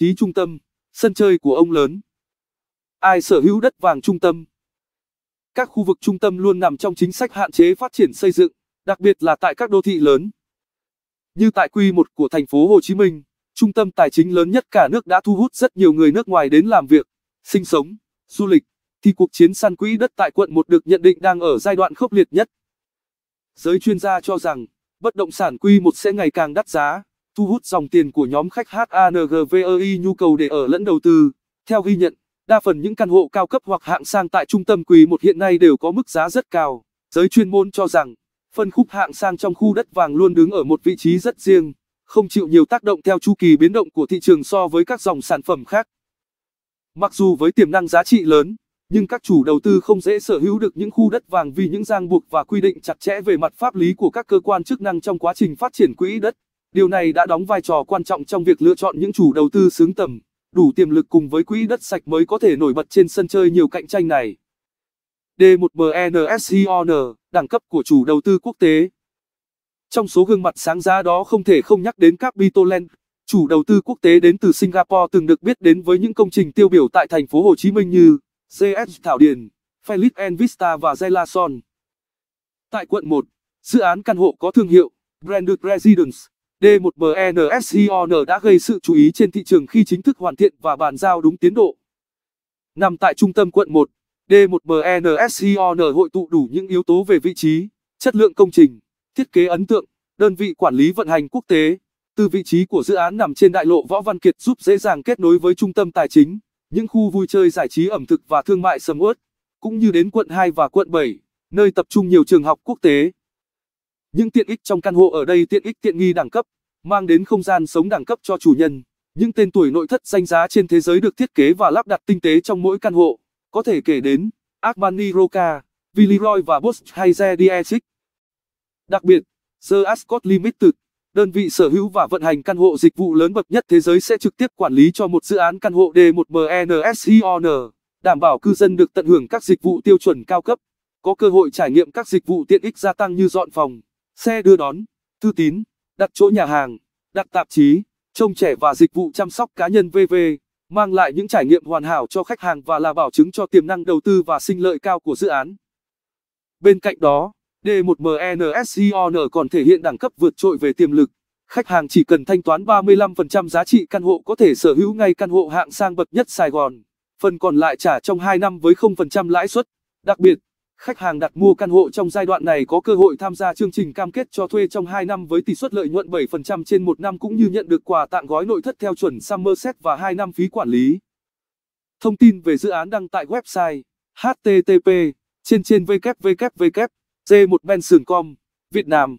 tí trung tâm, sân chơi của ông lớn. Ai sở hữu đất vàng trung tâm? Các khu vực trung tâm luôn nằm trong chính sách hạn chế phát triển xây dựng, đặc biệt là tại các đô thị lớn. Như tại quy 1 của thành phố Hồ Chí Minh, trung tâm tài chính lớn nhất cả nước đã thu hút rất nhiều người nước ngoài đến làm việc, sinh sống, du lịch, thì cuộc chiến săn quỹ đất tại quận 1 được nhận định đang ở giai đoạn khốc liệt nhất. Giới chuyên gia cho rằng, bất động sản quy 1 sẽ ngày càng đắt giá thu hút dòng tiền của nhóm khách HANGVEI nhu cầu để ở lẫn đầu tư. Theo ghi nhận, đa phần những căn hộ cao cấp hoặc hạng sang tại trung tâm quý một hiện nay đều có mức giá rất cao. Giới chuyên môn cho rằng, phân khúc hạng sang trong khu đất vàng luôn đứng ở một vị trí rất riêng, không chịu nhiều tác động theo chu kỳ biến động của thị trường so với các dòng sản phẩm khác. Mặc dù với tiềm năng giá trị lớn, nhưng các chủ đầu tư không dễ sở hữu được những khu đất vàng vì những ràng buộc và quy định chặt chẽ về mặt pháp lý của các cơ quan chức năng trong quá trình phát triển quỹ đất. Điều này đã đóng vai trò quan trọng trong việc lựa chọn những chủ đầu tư xứng tầm, đủ tiềm lực cùng với quỹ đất sạch mới có thể nổi bật trên sân chơi nhiều cạnh tranh này. D1MNSCON, đẳng cấp của chủ đầu tư quốc tế. Trong số gương mặt sáng giá đó không thể không nhắc đến Capitoland, chủ đầu tư quốc tế đến từ Singapore từng được biết đến với những công trình tiêu biểu tại thành phố Hồ Chí Minh như CS Thảo Điền, Felix Vista và Zelason. Tại quận 1, dự án căn hộ có thương hiệu Branded Residence D1MNSION e đã gây sự chú ý trên thị trường khi chính thức hoàn thiện và bàn giao đúng tiến độ. Nằm tại trung tâm quận 1, D1MNSION e hội tụ đủ những yếu tố về vị trí, chất lượng công trình, thiết kế ấn tượng, đơn vị quản lý vận hành quốc tế. Từ vị trí của dự án nằm trên đại lộ Võ Văn Kiệt giúp dễ dàng kết nối với trung tâm tài chính, những khu vui chơi giải trí ẩm thực và thương mại sầm uất, cũng như đến quận 2 và quận 7, nơi tập trung nhiều trường học quốc tế. Những tiện ích trong căn hộ ở đây tiện ích tiện nghi đẳng cấp, mang đến không gian sống đẳng cấp cho chủ nhân. Những tên tuổi nội thất danh giá trên thế giới được thiết kế và lắp đặt tinh tế trong mỗi căn hộ, có thể kể đến Armani Roca, Villeroy và Bosch hay Zediacic. Đặc biệt, The Ascot Limited, đơn vị sở hữu và vận hành căn hộ dịch vụ lớn bậc nhất thế giới sẽ trực tiếp quản lý cho một dự án căn hộ D1MNSION, e đảm bảo cư dân được tận hưởng các dịch vụ tiêu chuẩn cao cấp, có cơ hội trải nghiệm các dịch vụ tiện ích gia tăng như dọn phòng xe đưa đón, thư tín, đặt chỗ nhà hàng, đặt tạp chí, trông trẻ và dịch vụ chăm sóc cá nhân VV, mang lại những trải nghiệm hoàn hảo cho khách hàng và là bảo chứng cho tiềm năng đầu tư và sinh lợi cao của dự án. Bên cạnh đó, D1MNSCON e còn thể hiện đẳng cấp vượt trội về tiềm lực. Khách hàng chỉ cần thanh toán 35% giá trị căn hộ có thể sở hữu ngay căn hộ hạng sang bậc nhất Sài Gòn. Phần còn lại trả trong 2 năm với 0% lãi suất. Đặc biệt, Khách hàng đặt mua căn hộ trong giai đoạn này có cơ hội tham gia chương trình cam kết cho thuê trong 2 năm với tỷ suất lợi nhuận 7% trên 1 năm cũng như nhận được quà tặng gói nội thất theo chuẩn Somerset và 2 năm phí quản lý. Thông tin về dự án đăng tại website http trên trên www.g1benson.com Việt Nam